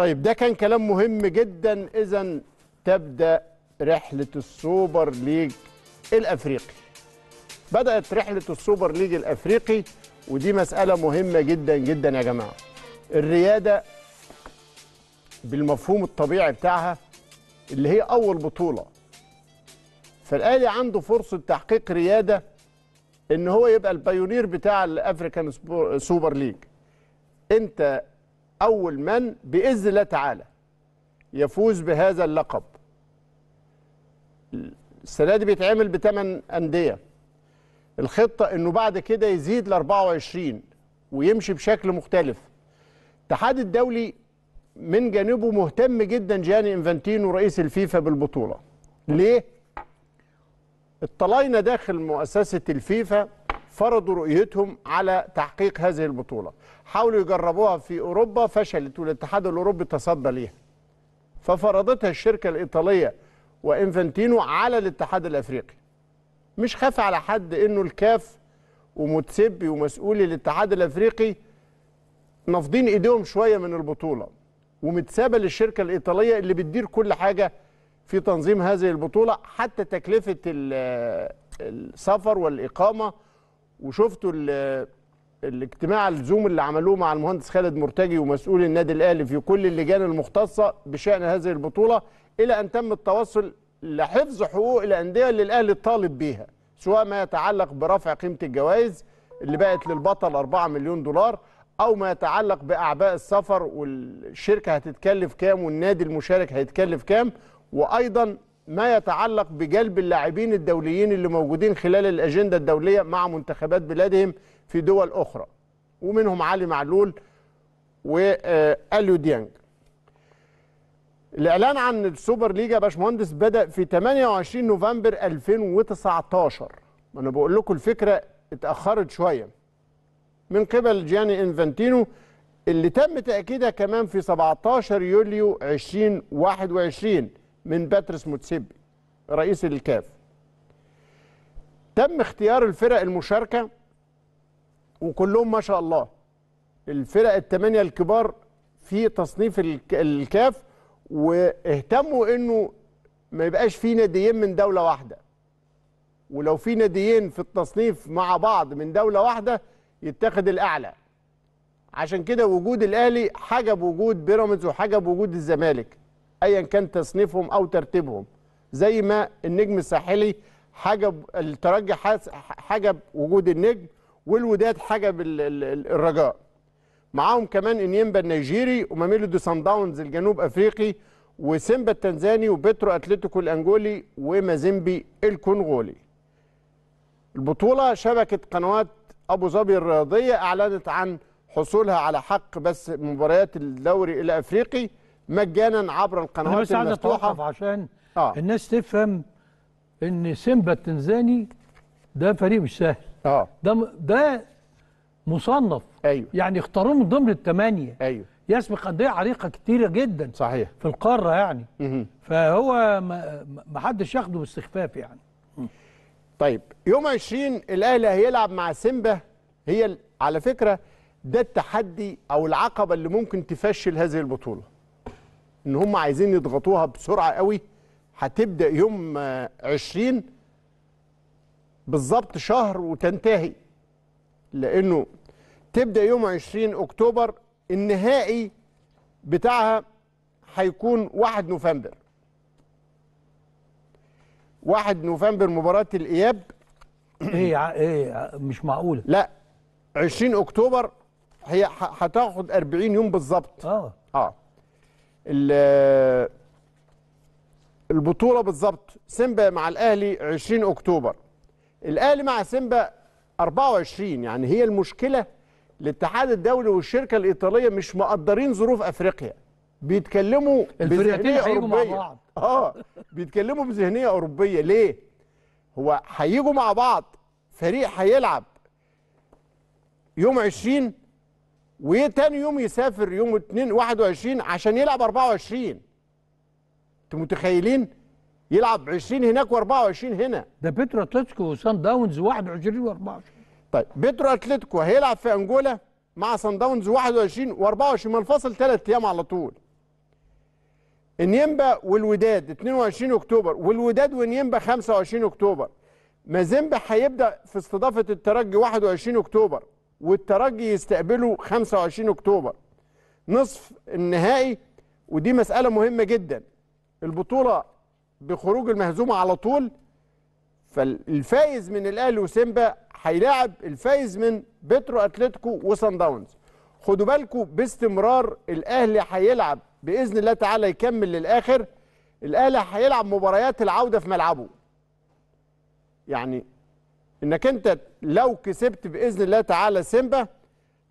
طيب ده كان كلام مهم جدا إذا تبدأ رحلة السوبر ليج الأفريقي بدأت رحلة السوبر ليج الأفريقي ودي مسألة مهمة جدا جدا يا جماعة الريادة بالمفهوم الطبيعي بتاعها اللي هي أول بطولة فالأهلي عنده فرصة تحقيق ريادة إن هو يبقى البايونير بتاع الأفريكان سوبر ليج أنت أول من بإذن الله تعالى يفوز بهذا اللقب السنة دي بيتعمل بثمان أندية الخطة أنه بعد كده يزيد ل 24 ويمشي بشكل مختلف الاتحاد الدولي من جانبه مهتم جدا جاني انفانتينو رئيس الفيفا بالبطولة ليه؟ الطلاينة داخل مؤسسة الفيفا فرضوا رؤيتهم على تحقيق هذه البطولة حاولوا يجربوها في أوروبا فشلت والاتحاد الأوروبي تصدى ليها ففرضتها الشركة الإيطالية وإنفانتينو على الاتحاد الأفريقي مش خاف على حد إنه الكاف ومتسبي ومسؤولي الاتحاد الأفريقي نافضين إيديهم شوية من البطولة ومتسابة للشركة الإيطالية اللي بتدير كل حاجة في تنظيم هذه البطولة حتى تكلفة السفر والإقامة وشفتوا الاجتماع الزوم اللي عملوه مع المهندس خالد مرتجي ومسؤول النادي الاهلي في كل اللجان المختصه بشان هذه البطوله الى ان تم التوصل لحفظ حقوق الانديه اللي الاهلي طالب بيها سواء ما يتعلق برفع قيمه الجوائز اللي بقت للبطل 4 مليون دولار او ما يتعلق باعباء السفر والشركه هتتكلف كام والنادي المشارك هيتكلف كام وايضا ما يتعلق بجلب اللاعبين الدوليين اللي موجودين خلال الأجندة الدولية مع منتخبات بلادهم في دول أخرى ومنهم علي معلول وأليو آه، ديانج الإعلان عن السوبر ليجا باشمهندس بدأ في 28 نوفمبر 2019 أنا بقول لكم الفكرة اتأخرت شوية من قبل جياني إنفانتينو اللي تم تأكيدها كمان في 17 يوليو 2021 من باتريس موتسيبي رئيس الكاف تم اختيار الفرق المشاركه وكلهم ما شاء الله الفرق الثمانيه الكبار في تصنيف الكاف واهتموا انه ما يبقاش في ناديين من دوله واحده ولو في ناديين في التصنيف مع بعض من دوله واحده يتاخد الاعلى عشان كده وجود الاهلي حجب وجود بيراميدز وحجب وجود الزمالك ايا كان تصنيفهم او ترتيبهم زي ما النجم الساحلي حجب الترجي حجب وجود النجم والوداد حجب الرجاء معاهم كمان انيمبا النيجيري دو سان داونز الجنوب افريقي وسيمبا التنزاني وبترو اتلتيكو الانجولي ومازيمبي الكونغولي البطوله شبكه قنوات ابو ظبي الرياضيه اعلنت عن حصولها على حق بس مباريات الدوري الافريقي مجانا عبر القنوات أنا بس المفتوحه عشان آه. الناس تفهم ان سيمبا التنزاني ده فريق مش سهل اه ده ده مصنف ايوه يعني اختاروه من ضمن الثمانيه ايوه يسبق انديه عريقه كتيره جدا صحيح في القاره يعني فهو ما حدش ياخده باستخفاف يعني طيب يوم 20 الاهلي هيلعب مع سيمبا هي على فكره ده التحدي او العقبه اللي ممكن تفشل هذه البطوله ان هم عايزين يضغطوها بسرعه قوي هتبدا يوم 20 بالظبط شهر وتنتهي لانه تبدا يوم 20 اكتوبر النهائي بتاعها هيكون 1 نوفمبر 1 نوفمبر مباراه الاياب ايه ايه مش معقوله لا 20 اكتوبر هي هتاخد 40 يوم بالظبط اه اه البطوله بالظبط سيمبا مع الاهلي 20 اكتوبر الاهلي مع سيمبا 24 يعني هي المشكله الاتحاد الدولي والشركه الايطاليه مش مقدرين ظروف افريقيا بيتكلموا بذهنيه اوروبيه مع بعض. اه بيتكلموا بذهنيه اوروبيه ليه هو هيجوا مع بعض فريق هيلعب يوم 20 وتاني يوم يسافر يوم 2 21 عشان يلعب 24 انتوا متخيلين يلعب 20 هناك و24 هنا ده بيترو اتلتيكو وسان داونز 21 و24 طيب بيترو اتلتيكو هيلعب في انجولا مع سان داونز 21 و24 ما الفاصل ثلاث ايام على طول النيمبا والوداد 22 اكتوبر والوداد والنيمبا 25 اكتوبر مازيمبا هيبدا في استضافه الترجي 21 اكتوبر والترجي يستقبله 25 اكتوبر نصف النهائي ودي مسألة مهمة جدا البطولة بخروج المهزومة على طول فالفايز من الاهلي وسيمبا هيلاعب الفايز من بترو اتلتيكو وسان داونز خدوا بالكم باستمرار الاهلي هيلعب باذن الله تعالى يكمل للاخر الاهلي هيلعب مباريات العوده في ملعبه يعني انك انت لو كسبت باذن الله تعالى سيمبا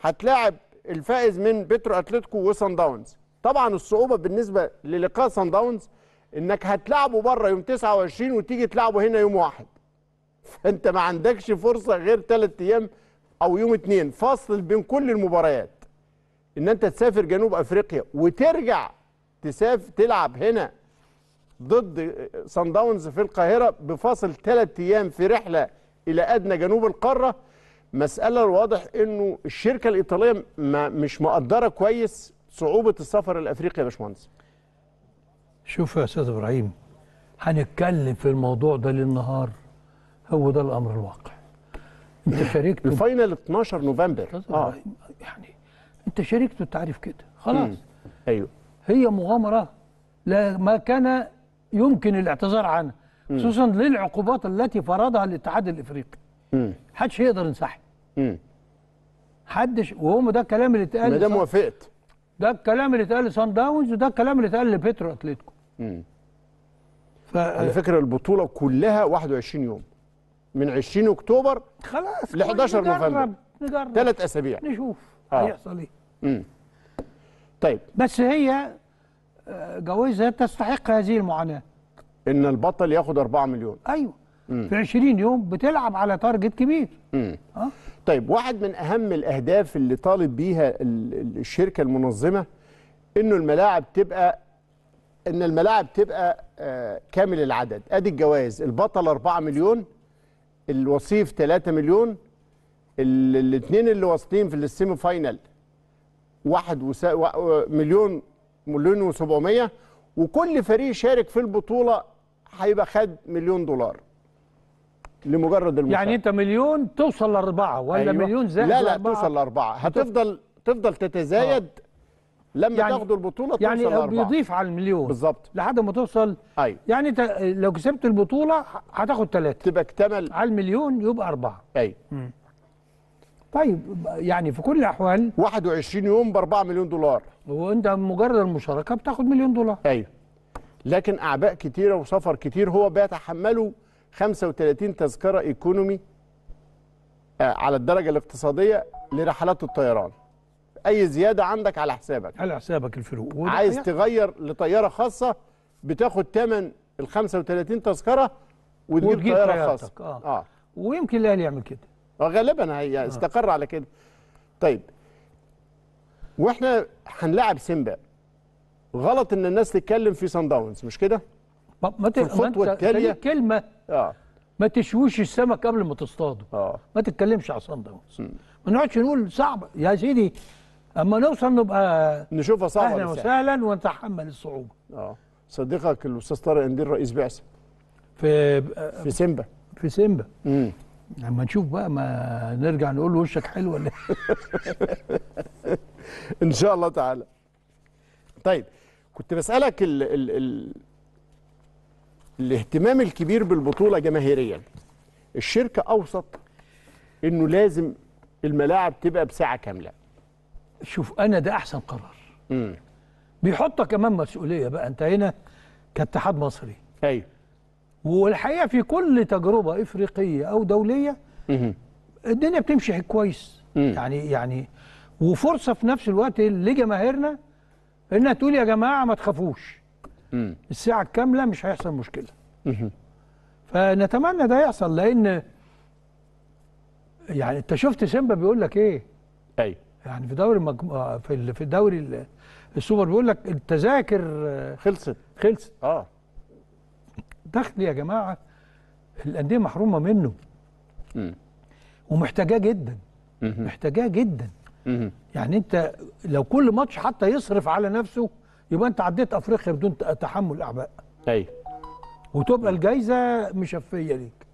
هتلاعب الفائز من بترو اتلتيكو وسان داونز طبعا الصعوبه بالنسبه للقاء سان داونز انك هتلعبه بره يوم 29 وتيجي تلعبه هنا يوم واحد فانت ما عندكش فرصه غير ثلاث ايام او يوم اثنين فاصل بين كل المباريات ان انت تسافر جنوب افريقيا وترجع تسافر تلعب هنا ضد سان داونز في القاهره بفاصل ثلاث ايام في رحله إلى أدنى جنوب القارة مسألة الواضح أنه الشركة الإيطالية ما مش مقدرة كويس صعوبة السفر الأفريقي يا باشمهندس شوف يا أستاذ إبراهيم هنتكلم في الموضوع ده للنهار هو ده الأمر الواقع أنت شاركت الفاينل 12 نوفمبر آه. يعني أنت شاركت أنت عارف كده خلاص مم. أيوه هي مغامرة لا ما كان يمكن الاعتذار عنها خصوصا للعقوبات التي فرضها الاتحاد الافريقي حدش يقدر ينسحب حدش وهم ده الكلام اللي اتقال ما دام وافقت ده الكلام اللي اتقال لسان داونز وده الكلام اللي اتقال لبيترو اتليتيكو ف... على فكره البطوله كلها 21 يوم من 20 اكتوبر خلاص ل 11 نوفمبر نجرب ثلاث اسابيع نشوف آه. هيحصل ايه طيب بس هي آه، جوازها تستحق هذه المعاناه ان البطل ياخد 4 مليون ايوه مم. في 20 يوم بتلعب على تارجت كبير أه؟ طيب واحد من اهم الاهداف اللي طالب بيها الشركه المنظمه انه الملاعب تبقى ان الملاعب تبقى آه، كامل العدد ادي الجوائز البطل 4 مليون الوصيف 3 مليون الاثنين اللي واصلين في السيمي فاينل واحد وسا... و... مليون مليون و700 وكل فريق شارك في البطوله هيبقى خد مليون دولار لمجرد المشاركة يعني انت مليون توصل لاربعه ولا أيوة. مليون زائد لا لا لأربعة. توصل لاربعه هتفضل تفضل تتزايد آه. لما يعني تاخدوا البطوله يعني توصل يعني بيضيف على المليون بالظبط لحد ما توصل ايوه يعني انت لو كسبت البطوله هتاخد ثلاثه تبقى اكتمل على المليون يبقى اربعه ايوه طيب يعني في كل الاحوال 21 يوم ب 4 مليون دولار وانت مجرد المشاركه بتاخد مليون دولار ايوه لكن اعباء كتيره وسفر كتير هو بيتحمله 35 تذكره ايكونومي آه، على الدرجه الاقتصاديه لرحلات الطيران اي زياده عندك على حسابك على حسابك الفلوس عايز تغير لطياره خاصه بتاخد ثمن ال 35 تذكره وتجيب طياره خاصه آه. اه ويمكن الاهلي يعمل كده آه، غالبا هي آه. على كده طيب واحنا هنلاعب سيمبا غلط ان الناس تتكلم في سان داونز مش كده ما ما الخطوه التاليه كلمه اه ما تشويش السمك قبل ما تصطاده اه ما تتكلمش على سان داونز ما نقعدش نقول صعب يا سيدي اما نوصل نبقى نشوفها صعبه اهلا وسهلا ونتحمل الصعوبه اه صديقك الاستاذ طارق قنديل رئيس بعثه في في سيمبا في سيمبا امم لما نشوف بقى ما نرجع نقول له وشك حلو ولا إيه؟ ان شاء الله تعالى طيب كنت بسألك ال ال ال الاهتمام الكبير بالبطولة جماهيريا الشركة أوسط إنه لازم الملاعب تبقى بساعة كاملة شوف أنا ده أحسن قرار مم. بيحطك كمان مسؤولية بقى أنت هنا كاتحاد مصري أيوه والحقيقة في كل تجربة إفريقية أو دولية مم. الدنيا بتمشي كويس مم. يعني يعني وفرصة في نفس الوقت لجماهيرنا انها تقول يا جماعه ما تخافوش الساعه الكامله مش هيحصل مشكله فنتمنى ده يحصل لان يعني انت شفت سيمبا بيقول لك ايه ايوه يعني في دوري المجمو... آه، في في دوري السوبر بيقول لك التذاكر آه، خلصت خلصت اه دخل يا جماعه الانديه محرومه منه م. ومحتاجاه جدا محتاجاه جدا يعني انت لو كل ماتش حتى يصرف على نفسه يبقى انت عديت افريقيا بدون تحمل اعباء ايوه وتبقى الجايزه مشفيه ليك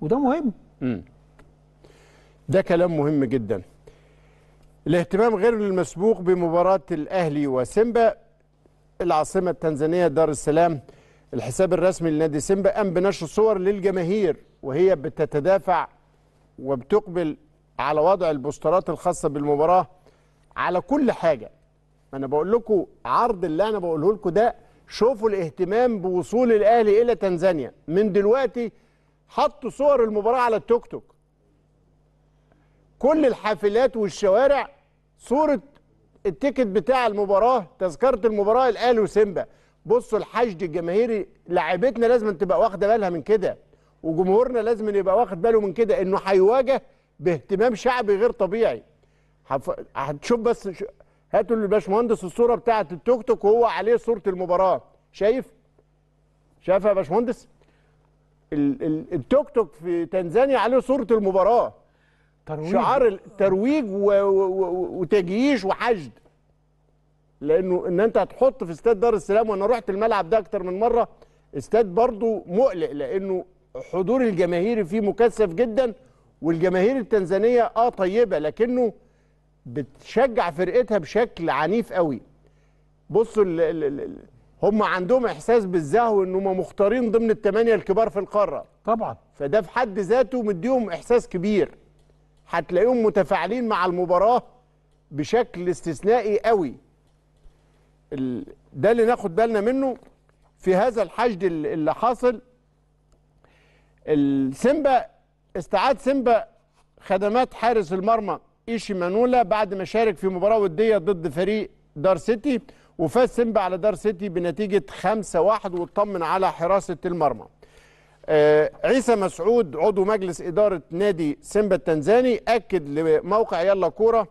وده مهم مم. ده كلام مهم جدا الاهتمام غير المسبوق بمباراه الاهلي وسيمبا العاصمه التنزانيه دار السلام الحساب الرسمي لنادي سيمبا قام بنشر صور للجماهير وهي بتتدافع وبتقبل على وضع البوسترات الخاصه بالمباراه على كل حاجه انا بقول لكم عرض اللي انا بقوله لكم ده شوفوا الاهتمام بوصول الاهلي الى تنزانيا من دلوقتي حطوا صور المباراه على التوك توك كل الحافلات والشوارع صوره التيكت بتاع المباراه تذكره المباراه الاهلي وسيمبا بصوا الحشد الجماهيري لاعيبتنا لازم تبقى واخده بالها من كده وجمهورنا لازم يبقى واخد باله من كده انه هيواجه باهتمام شعبي غير طبيعي هتشوف بس ش... هاتوا للباشمهندس الصوره بتاعه التوك توك وهو عليه صوره المباراه شايف شايفها يا باشمهندس ال... ال... التوك توك في تنزانيا عليه صوره المباراه ترويج شعار الترويج و... و... وتجييش وحشد لانه ان انت هتحط في استاد دار السلام وانا رحت الملعب ده اكتر من مره استاد برضو مقلق لانه حضور الجماهيري فيه مكثف جدا والجماهير التنزانيه اه طيبه لكنه بتشجع فرقتها بشكل عنيف قوي بصوا الـ الـ الـ هم عندهم احساس بالزهو ان هم مختارين ضمن الثمانيه الكبار في القاره طبعا فده في حد ذاته مديهم احساس كبير هتلاقيهم متفاعلين مع المباراه بشكل استثنائي قوي ده اللي ناخد بالنا منه في هذا الحشد اللي حاصل السيمبا استعاد سيمبا خدمات حارس المرمى ايشي مانولا بعد ما شارك في مباراه وديه ضد فريق دار سيتي وفاز سيمبا على دار سيتي بنتيجه 5-1 واطمن على حراسه المرمى. آه عيسى مسعود عضو مجلس اداره نادي سيمبا التنزاني اكد لموقع يلا كوره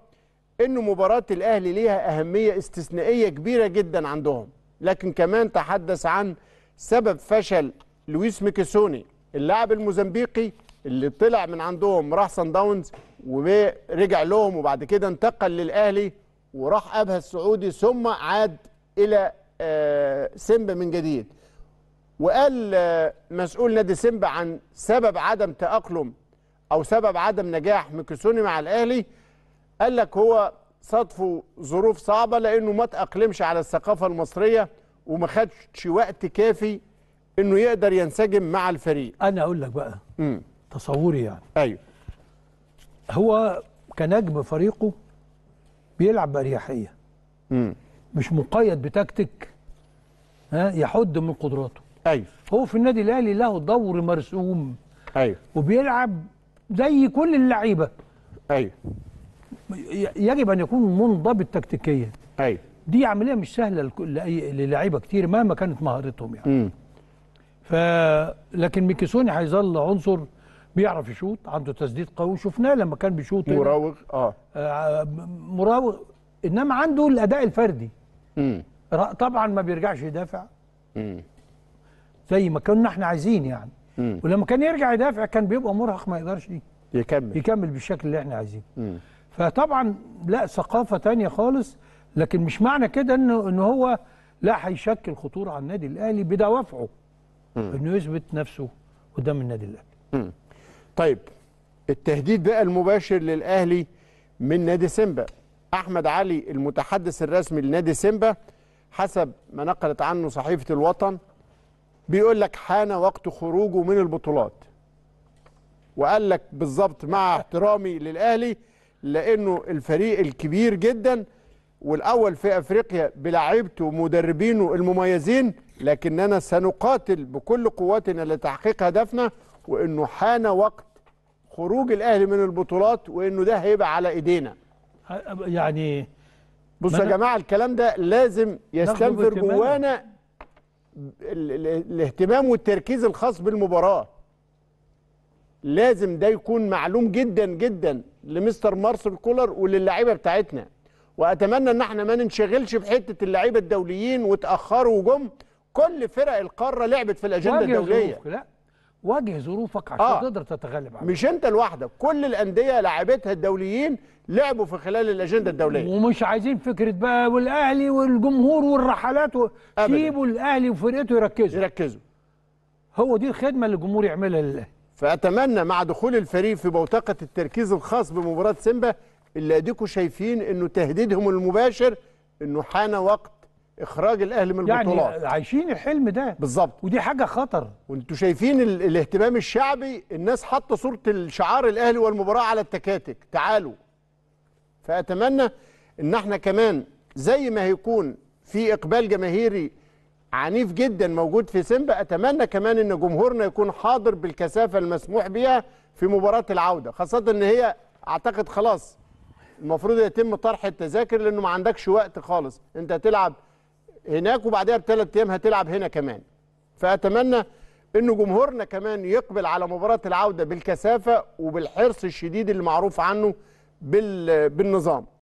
انه مباراه الاهلي ليها اهميه استثنائيه كبيره جدا عندهم، لكن كمان تحدث عن سبب فشل لويس ميكيسوني اللاعب الموزمبيقي اللي طلع من عندهم راح سان داونز ورجع لهم وبعد كده انتقل للاهلي وراح ابها السعودي ثم عاد الى آه، سيمبا من جديد وقال آه، مسؤول نادي سيمبا عن سبب عدم تاقلم او سبب عدم نجاح ميكسوني مع الاهلي قال لك هو صادفه ظروف صعبه لانه ما تاقلمش على الثقافه المصريه وما خدش وقت كافي انه يقدر ينسجم مع الفريق انا اقول لك بقى مم. تصوري يعني ايوه هو كنجم فريقه بيلعب باريحيه امم مش مقيد بتكتيك ها يحد من قدراته ايوه هو في النادي الاهلي له دور مرسوم ايوه وبيلعب زي كل اللعيبه ايوه يجب ان يكون منضبط تكتيكيا ايوه دي عمليه مش سهله للعيبه كتير مهما كانت مهارتهم يعني امم ف لكن ميكيسوني هيظل عنصر بيعرف يشوط عنده تسديد قوي شفناه لما كان بيشوط مراوغ آه. آه. مراوغ انما عنده الاداء الفردي امم طبعا ما بيرجعش يدافع امم زي ما كنا احنا عايزين يعني مم. ولما كان يرجع يدافع كان بيبقى مرهق ما يقدرش يكمل يكمل بالشكل اللي احنا عايزينه فطبعا لا ثقافه ثانيه خالص لكن مش معنى كده انه ان هو لا هيشكل خطوره على النادي الاهلي بدوافعه انه يثبت نفسه قدام النادي الاهلي طيب التهديد بقى المباشر للاهلي من نادي سيمبا احمد علي المتحدث الرسمي لنادي سيمبا حسب ما نقلت عنه صحيفه الوطن بيقول لك حان وقت خروجه من البطولات وقال لك بالظبط مع احترامي للاهلي لانه الفريق الكبير جدا والاول في افريقيا بلاعيبته ومدربينه المميزين لكننا سنقاتل بكل قواتنا لتحقيق هدفنا وانه حان وقت خروج الاهلي من البطولات وانه ده هيبقى على ايدينا يعني بصوا يا جماعه الكلام ده لازم يستنفر جوانا الاهتمام والتركيز الخاص بالمباراه لازم ده يكون معلوم جدا جدا لمستر مارسل كولر وللعيبه بتاعتنا واتمنى ان احنا ما ننشغلش بحته اللعيبه الدوليين وتاخروا وجم كل فرق القاره لعبت في الاجنده الدوليه لا واجه ظروفك عشان آه. تقدر تتغلب عليها مش انت لوحدك كل الانديه لاعبتها الدوليين لعبوا في خلال الاجنده الدوليه ومش عايزين فكره بقى والاهلي والجمهور والرحلات و... سيبوا الاهلي وفرقته يركزوا يركزوا هو دي الخدمه اللي الجمهور يعملها للاهلي فاتمنى مع دخول الفريق في بوتقه التركيز الخاص بمباراه سيمبا اللي اديكم شايفين انه تهديدهم المباشر انه حان وقت اخراج الاهلي من يعني البطولات يعني عايشين الحلم ده بالظبط ودي حاجه خطر وانتوا شايفين ال الاهتمام الشعبي الناس حاطه صوره الشعار الاهلي والمباراه على التكاتك تعالوا فاتمنى ان احنا كمان زي ما هيكون في اقبال جماهيري عنيف جدا موجود في سيمبا اتمنى كمان ان جمهورنا يكون حاضر بالكثافه المسموح بها في مباراه العوده خاصه ان هي اعتقد خلاص المفروض يتم طرح التذاكر لانه ما عندكش وقت خالص انت هتلعب هناك وبعدها بثلاث ايام هتلعب هنا كمان فاتمنى ان جمهورنا كمان يقبل على مباراه العوده بالكثافه وبالحرص الشديد اللي معروف عنه بالنظام